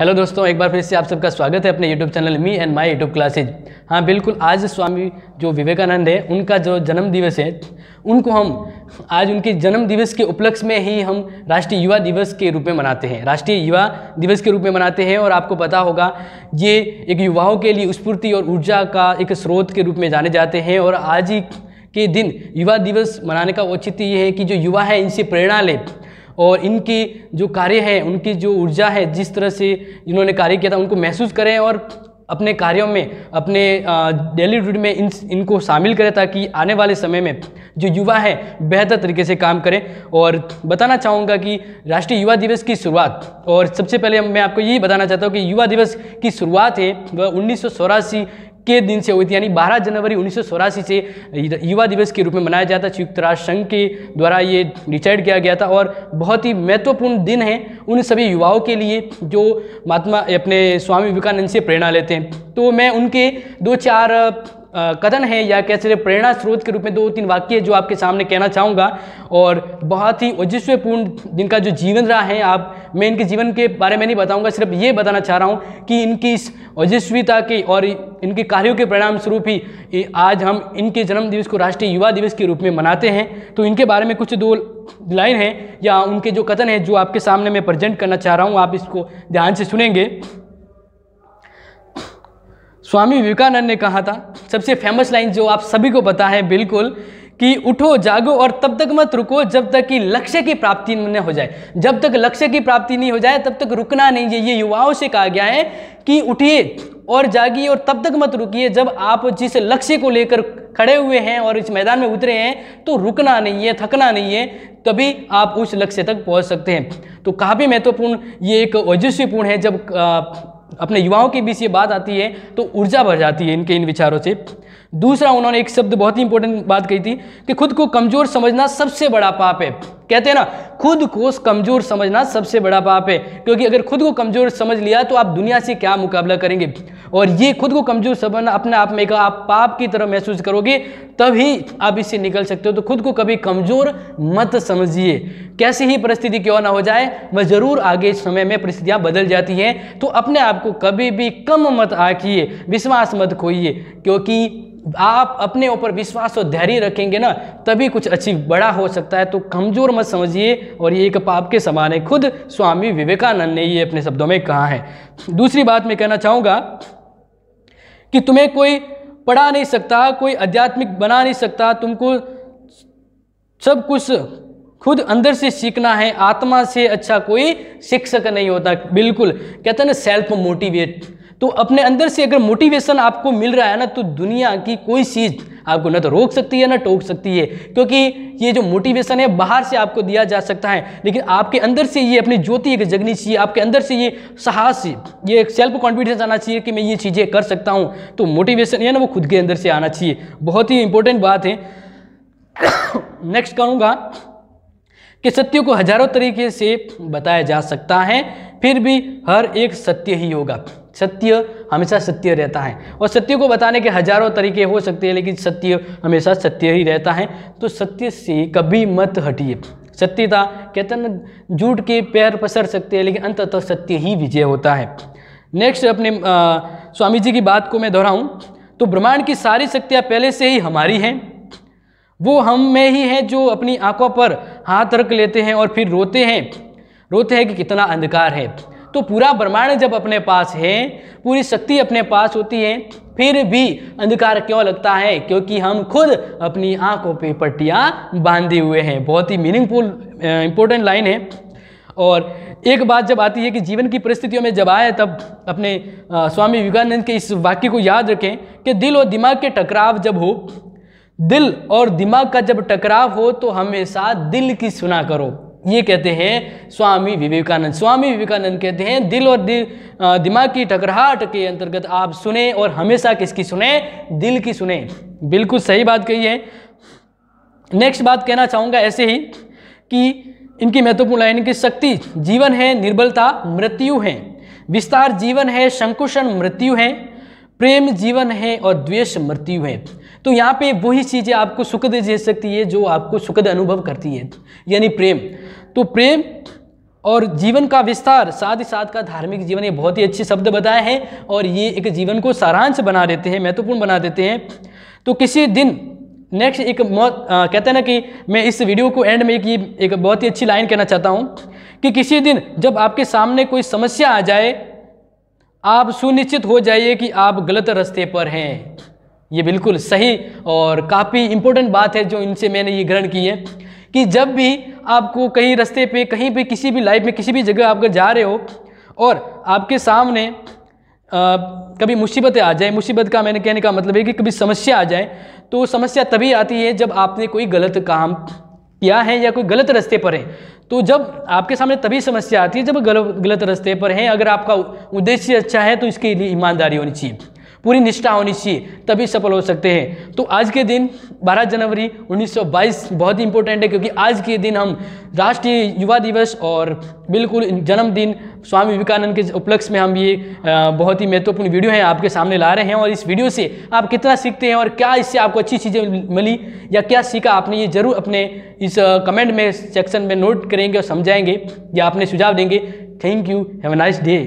hello दोस्तों एक बार फिर से आप सबका स्वागत है अपने YouTube channel me and my YouTube classes हाँ बिल्कुल आज स्वामी जो विवेकानंद है उनका जो जन्म दिवस है उनको हम आज उनके जन्म दिवस के उपलक्ष्य में ही हम राष्ट्रीय युवा दिवस के रूप में मनाते हैं राष्ट्रीय युवा दिवस के रूप में मनाते हैं और आपको पता होगा ये एक युवाओं के लिए स्फूर्ति और ऊर्जा का एक स्रोत के रूप में जाने जाते हैं और आज ही के दिन युवा दिवस मनाने का औचित्य ये है कि जो युवा है इनसे प्रेरणा ले और इनकी जो कार्य हैं उनकी जो ऊर्जा है जिस तरह से इन्होंने कार्य किया था उनको महसूस करें और अपने कार्यों में अपने डेली रूटीन में इन इनको शामिल करें ताकि आने वाले समय में जो युवा हैं बेहतर तरीके से काम करें और बताना चाहूँगा कि राष्ट्रीय युवा दिवस की शुरुआत और सबसे पहले मैं आपको यही बताना चाहता हूँ कि युवा दिवस की शुरुआत है वह उन्नीस के दिन से हुई थी यानी 12 जनवरी उन्नीस से युवा दिवस के रूप में मनाया जाता है संयुक्त राष्ट्र संघ के द्वारा ये डिसाइड किया गया था और बहुत ही महत्वपूर्ण दिन है उन सभी युवाओं के लिए जो महात्मा अपने स्वामी विवेकानंद से प्रेरणा लेते हैं तो मैं उनके दो चार कथन है या कैसे प्रेरणा स्रोत के रूप में दो तीन वाक्य जो आपके सामने कहना चाहूँगा और बहुत ही औजस्वपूर्ण जिनका जो जीवन रहा है आप मैं इनके जीवन के बारे में नहीं बताऊँगा सिर्फ ये बताना चाह रहा हूँ कि इनकी इस ओजस्वीता के और इनके कार्यों के परिणाम स्वरूप ही आज हम इनके जन्मदिवस को राष्ट्रीय युवा दिवस के रूप में मनाते हैं तो इनके बारे में कुछ दो लाइन है या उनके जो कथन है जो आपके सामने मैं प्रजेंट करना चाह रहा हूँ आप इसको ध्यान से सुनेंगे स्वामी विवेकानंद ने कहा था सबसे फेमस लाइन जो आप सभी को पता है बिल्कुल कि उठो जागो और तब तक मत रुको जब तक कि लक्ष्य की प्राप्ति न हो जाए जब तक लक्ष्य की प्राप्ति नहीं हो जाए तब तक रुकना नहीं है ये युवाओं से कहा गया है कि उठिए और जागिए और तब तक मत रुकिए जब आप जिस लक्ष्य को लेकर खड़े हुए हैं और इस मैदान में उतरे हैं तो रुकना नहीं है थकना नहीं है तभी आप उस लक्ष्य तक पहुंच सकते हैं तो काफ़ी महत्वपूर्ण ये एक ओजस्वीपूर्ण है जब अपने युवाओं के बीच ये बात आती है तो ऊर्जा भर जाती है इनके इन विचारों से दूसरा उन्होंने एक शब्द बहुत ही इंपॉर्टेंट बात कही थी कि खुद को कमज़ोर समझना सबसे बड़ा पाप है कहते हैं ना खुद को कमजोर समझना सबसे बड़ा पाप है क्योंकि अगर खुद को कमजोर समझ लिया तो आप दुनिया से क्या मुकाबला करेंगे और ये खुद को कमजोर समझना अपने आप में का आप पाप की तरह महसूस करोगे तभी आप इससे निकल सकते हो तो खुद को कभी कमजोर मत समझिए कैसी ही परिस्थिति क्यों ना हो जाए वह जरूर आगे समय में परिस्थितियां बदल जाती हैं तो अपने आप को कभी भी कम मत आखिए विश्वास मत खोइए क्योंकि आप अपने ऊपर विश्वास और धैर्य रखेंगे ना तभी कुछ अचीव बड़ा हो सकता है तो कमज़ोर मत समझिए और ये एक पाप के समान है खुद स्वामी विवेकानंद ने ये अपने शब्दों में कहा है दूसरी बात मैं कहना चाहूँगा कि तुम्हें कोई पढ़ा नहीं सकता कोई आध्यात्मिक बना नहीं सकता तुमको सब कुछ खुद अंदर से सीखना है आत्मा से अच्छा कोई शिक्षक नहीं होता बिल्कुल कहते हैं ना सेल्फ मोटिवेट तो अपने अंदर से अगर मोटिवेशन आपको मिल रहा है ना तो दुनिया की कोई चीज़ आपको ना तो रोक सकती है ना टोक सकती है क्योंकि ये जो मोटिवेशन है बाहर से आपको दिया जा सकता है लेकिन आपके अंदर से ये अपनी ज्योति एक जगनी चाहिए आपके अंदर से ये साहस ये एक सेल्फ कॉन्फिडेंस आना चाहिए कि मैं ये चीज़ें कर सकता हूँ तो मोटिवेशन है ना वो खुद के अंदर से आना चाहिए बहुत ही इंपॉर्टेंट बात है नेक्स्ट करूँगा कि सत्य को हजारों तरीके से बताया जा सकता है फिर भी हर एक सत्य ही होगा सत्य हमेशा सत्य रहता है और सत्य को बताने के हजारों तरीके हो सकते हैं लेकिन सत्य हमेशा सत्य ही रहता है तो सत्य से कभी मत हटिए सत्यता कहते हैं झूठ के पैर पसर सकते हैं लेकिन अंततः तो सत्य ही विजय होता है नेक्स्ट अपने आ, स्वामी जी की बात को मैं दोहराऊं तो ब्रह्मांड की सारी शक्तियाँ पहले से ही हमारी हैं वो हम में ही है जो अपनी आंखों पर हाथ रख लेते हैं और फिर रोते हैं रोते हैं कि कितना अंधकार है तो पूरा ब्रह्मांड जब अपने पास है पूरी शक्ति अपने पास होती है फिर भी अंधकार क्यों लगता है क्योंकि हम खुद अपनी आंखों पे पट्टियाँ बांधे हुए हैं बहुत ही मीनिंगफुल इम्पोर्टेंट लाइन है और एक बात जब आती है कि जीवन की परिस्थितियों में जब आए तब अपने आ, स्वामी विवेकानंद के इस वाक्य को याद रखें कि दिल और दिमाग के टकराव जब हो दिल और दिमाग का जब टकराव हो तो हमेशा दिल की सुना करो ये कहते हैं स्वामी विवेकानंद स्वामी विवेकानंद कहते हैं दिल और दि, दिमाग की टकराहट के अंतर्गत आप सुने और हमेशा किसकी सुने दिल की सुने बिल्कुल सही बात कही है नेक्स्ट बात कहना चाहूँगा ऐसे ही कि इनकी महत्वपूर्ण लाइन की शक्ति जीवन है निर्बलता मृत्यु है विस्तार जीवन है संकुशन मृत्यु है प्रेम जीवन है और द्वेष मृत्यु है तो यहाँ पे वही चीज़ें आपको सुखद दे सकती है जो आपको सुखद अनुभव करती है यानी प्रेम तो प्रेम और जीवन का विस्तार साथ ही साथ का धार्मिक जीवन ये बहुत ही अच्छे शब्द बताए हैं और ये एक जीवन को सारांश बना देते हैं महत्वपूर्ण बना देते हैं तो किसी दिन नेक्स्ट एक मौत आ, कहते हैं ना कि मैं इस वीडियो को एंड में एक ये एक बहुत ही अच्छी लाइन कहना चाहता हूँ कि किसी दिन जब आपके सामने कोई समस्या आ जाए आप सुनिश्चित हो जाइए कि आप गलत रास्ते पर हैं ये बिल्कुल सही और काफ़ी इम्पोर्टेंट बात है जो इनसे मैंने ये ग्रहण की है कि जब भी आपको कहीं रास्ते पे कहीं पे किसी भी लाइफ में किसी भी जगह आप जा रहे हो और आपके सामने आ, कभी मुसीबतें आ जाए मुसीबत का मैंने कहने का मतलब है कि कभी समस्या आ जाए तो समस्या तभी आती है जब आपने कोई गलत काम या हैं या कोई गलत रास्ते पर हैं तो जब आपके सामने तभी समस्या आती है जब गलत गलत रास्ते पर हैं अगर आपका उद्देश्य अच्छा है तो इसके लिए ईमानदारी होनी चाहिए पूरी निष्ठा होनी चाहिए तभी सफल हो सकते हैं तो आज के दिन 12 जनवरी 1922 बहुत ही इंपॉर्टेंट है क्योंकि आज के दिन हम राष्ट्रीय युवा दिवस और बिल्कुल जन्मदिन स्वामी विवेकानंद के उपलक्ष्य में हम ये बहुत ही महत्वपूर्ण वीडियो है आपके सामने ला रहे हैं और इस वीडियो से आप कितना सीखते हैं और क्या इससे आपको अच्छी चीज़ें मिली या क्या सीखा आपने ये ज़रूर अपने इस कमेंट में सेक्शन में नोट करेंगे और समझाएंगे या अपने सुझाव देंगे thank you have a nice day